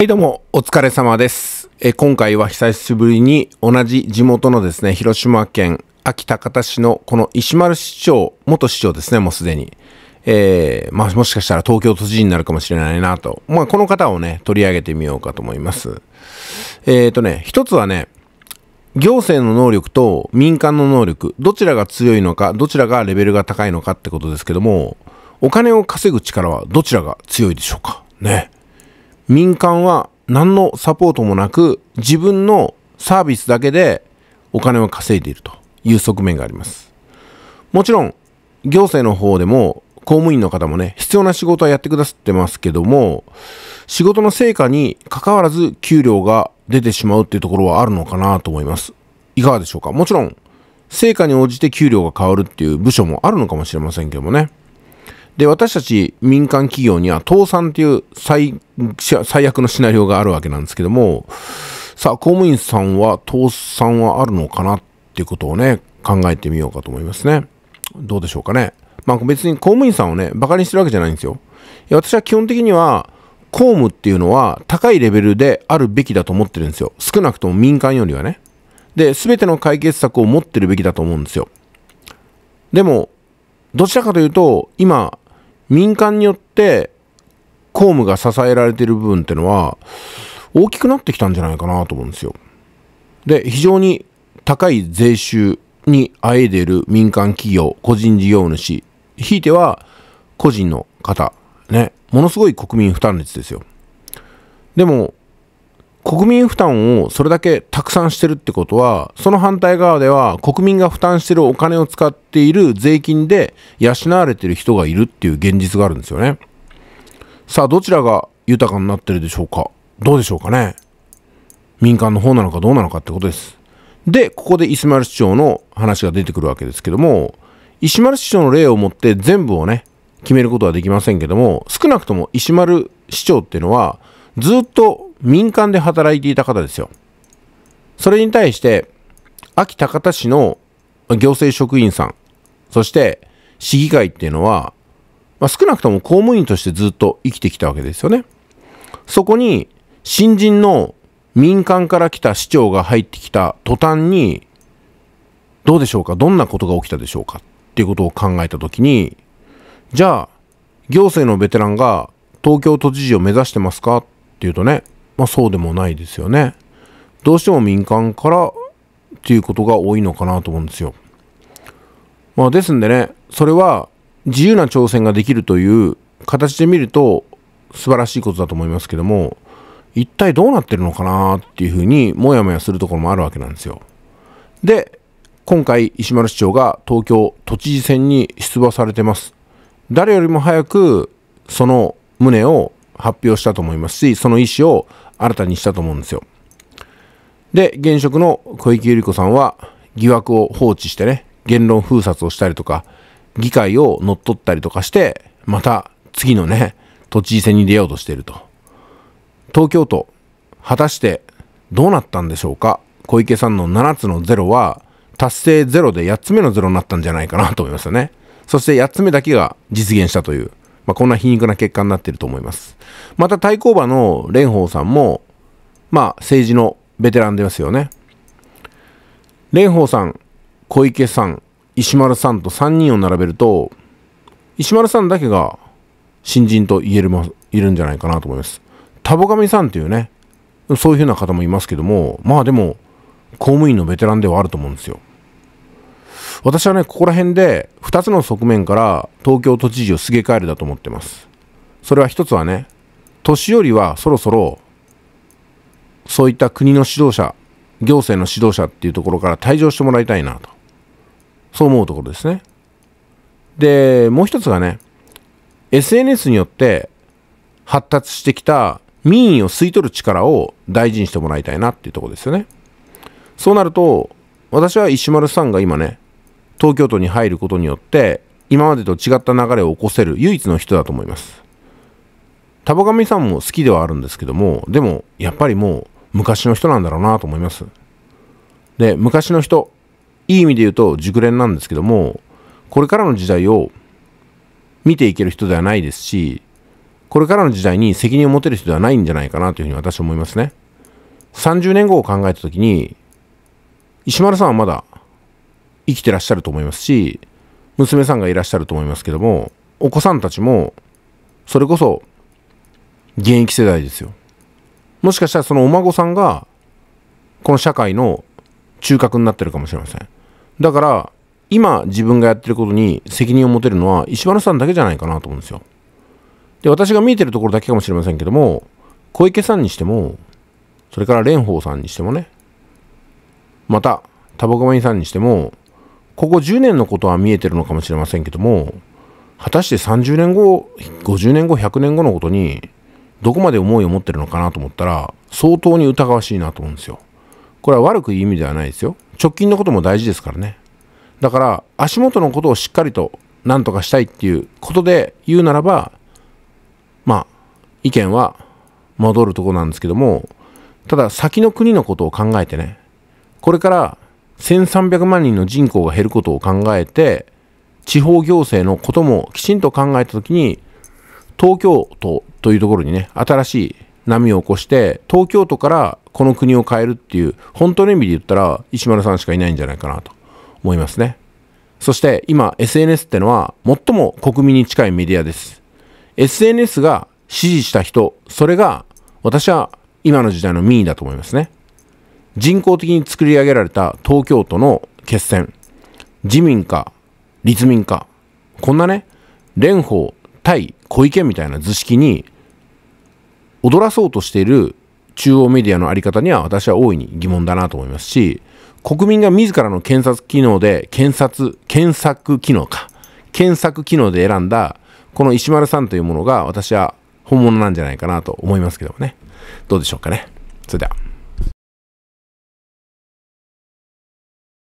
はいどうも、お疲れ様です。え今回は久しぶりに同じ地元のですね、広島県秋田市のこの石丸市長、元市長ですね、もうすでに。えー、まあもしかしたら東京都知事になるかもしれないなと。まあこの方をね、取り上げてみようかと思います。えっ、ー、とね、一つはね、行政の能力と民間の能力、どちらが強いのか、どちらがレベルが高いのかってことですけども、お金を稼ぐ力はどちらが強いでしょうかね。民間は何のサポートもなく自分のサービスだけでお金を稼いでいるという側面があります。もちろん行政の方でも公務員の方もね、必要な仕事はやってくださってますけども、仕事の成果に関わらず給料が出てしまうっていうところはあるのかなと思います。いかがでしょうかもちろん、成果に応じて給料が変わるっていう部署もあるのかもしれませんけどもね。で、私たち民間企業には倒産っていう最最悪のシナリオがあるわけなんですけども、さあ、公務員さんは倒産はあるのかなっていうことをね、考えてみようかと思いますね。どうでしょうかね。まあ別に公務員さんをね、馬鹿にしてるわけじゃないんですよ。いや私は基本的には、公務っていうのは高いレベルであるべきだと思ってるんですよ。少なくとも民間よりはね。で、全ての解決策を持ってるべきだと思うんですよ。でも、どちらかというと、今、民間によって公務が支えられてる部分っていうのは大きくなってきたんじゃないかなと思うんですよ。で非常に高い税収にあえでる民間企業個人事業主ひいては個人の方ねものすごい国民負担率ですよ。でも国民負担をそれだけたくさんしてるってことは、その反対側では国民が負担してるお金を使っている税金で養われてる人がいるっていう現実があるんですよね。さあ、どちらが豊かになってるでしょうかどうでしょうかね民間の方なのかどうなのかってことです。で、ここで石丸市長の話が出てくるわけですけども、石丸市長の例をもって全部をね、決めることはできませんけども、少なくとも石丸市長っていうのは、ずっと民間で働いていた方ですよ。それに対して、秋高田市の行政職員さん、そして市議会っていうのは、まあ、少なくとも公務員としてずっと生きてきたわけですよね。そこに新人の民間から来た市長が入ってきた途端に、どうでしょうかどんなことが起きたでしょうかっていうことを考えたときに、じゃあ、行政のベテランが東京都知事を目指してますかっていうとね、まあ、そうでもないですよね。どうしても民間からっていうことが多いのかなと思うんですよ。まあ、ですんでね、それは自由な挑戦ができるという形で見ると素晴らしいことだと思いますけども、一体どうなってるのかなっていうふうにもやもやするところもあるわけなんですよ。で、今回石丸市長が東京都知事選に出馬されてます。誰よりも早くその旨を発表したと思いますし、その意思を新たにしたと思うんですよ。で、現職の小池百合子さんは疑惑を放置してね、言論封殺をしたりとか、議会を乗っ取ったりとかして、また次のね、都知事選に出ようとしていると。東京都、果たしてどうなったんでしょうか小池さんの7つの0は、達成0で8つ目の0になったんじゃないかなと思いますよね。そして8つ目だけが実現したという。まあ、こんな皮肉な結果になっていると思います。また対抗馬の蓮舫さんも、まあ、政治のベテランですよね。蓮舫さん、小池さん、石丸さんと3人を並べると、石丸さんだけが新人と言えるいるんじゃないかなと思います。田母神さんというね、そういうふうな方もいますけども、まあでも、公務員のベテランではあると思うんですよ。私はね、ここら辺で2つの側面から東京都知事をすげ替えるだと思ってます。それは1つはね、年寄りはそろそろ、そういった国の指導者、行政の指導者っていうところから退場してもらいたいなと。そう思うところですね。で、もう一つがね、SNS によって発達してきた民意を吸い取る力を大事にしてもらいたいなっていうところですよね。そうなると、私は石丸さんが今ね、東京都に入ることによって今までと違った流れを起こせる唯一の人だと思います田母神さんも好きではあるんですけどもでもやっぱりもう昔の人なんだろうなと思いますで昔の人いい意味で言うと熟練なんですけどもこれからの時代を見ていける人ではないですしこれからの時代に責任を持てる人ではないんじゃないかなというふうに私は思いますね30年後を考えた時に石丸さんはまだ生きてらっしゃると思いますし、娘さんがいらっしゃると思いますけども、お子さんたちも、それこそ、現役世代ですよ。もしかしたらそのお孫さんが、この社会の中核になってるかもしれません。だから、今自分がやってることに責任を持てるのは石原さんだけじゃないかなと思うんですよ。で、私が見えてるところだけかもしれませんけども、小池さんにしても、それから蓮舫さんにしてもね、また、タバコマインさんにしても、ここ10年のことは見えてるのかもしれませんけども果たして30年後50年後100年後のことにどこまで思いを持ってるのかなと思ったら相当に疑わしいなと思うんですよ。これは悪くいい意味ではないですよ。直近のことも大事ですからね。だから足元のことをしっかりと何とかしたいっていうことで言うならばまあ意見は戻るとこなんですけどもただ先の国のことを考えてねこれから1300万人の人口が減ることを考えて、地方行政のこともきちんと考えたときに、東京都というところにね、新しい波を起こして、東京都からこの国を変えるっていう、本当の意味で言ったら、石丸さんしかいないんじゃないかなと思いますね。そして今 SNS ってのは最も国民に近いメディアです。SNS が支持した人、それが私は今の時代の民意だと思いますね。人工的に作り上げられた東京都の決戦。自民か、立民か。こんなね、蓮舫対小池みたいな図式に踊らそうとしている中央メディアのあり方には私は大いに疑問だなと思いますし、国民が自らの検察機能で、検察、検索機能か。検索機能で選んだ、この石丸さんというものが私は本物なんじゃないかなと思いますけどもね。どうでしょうかね。それでは。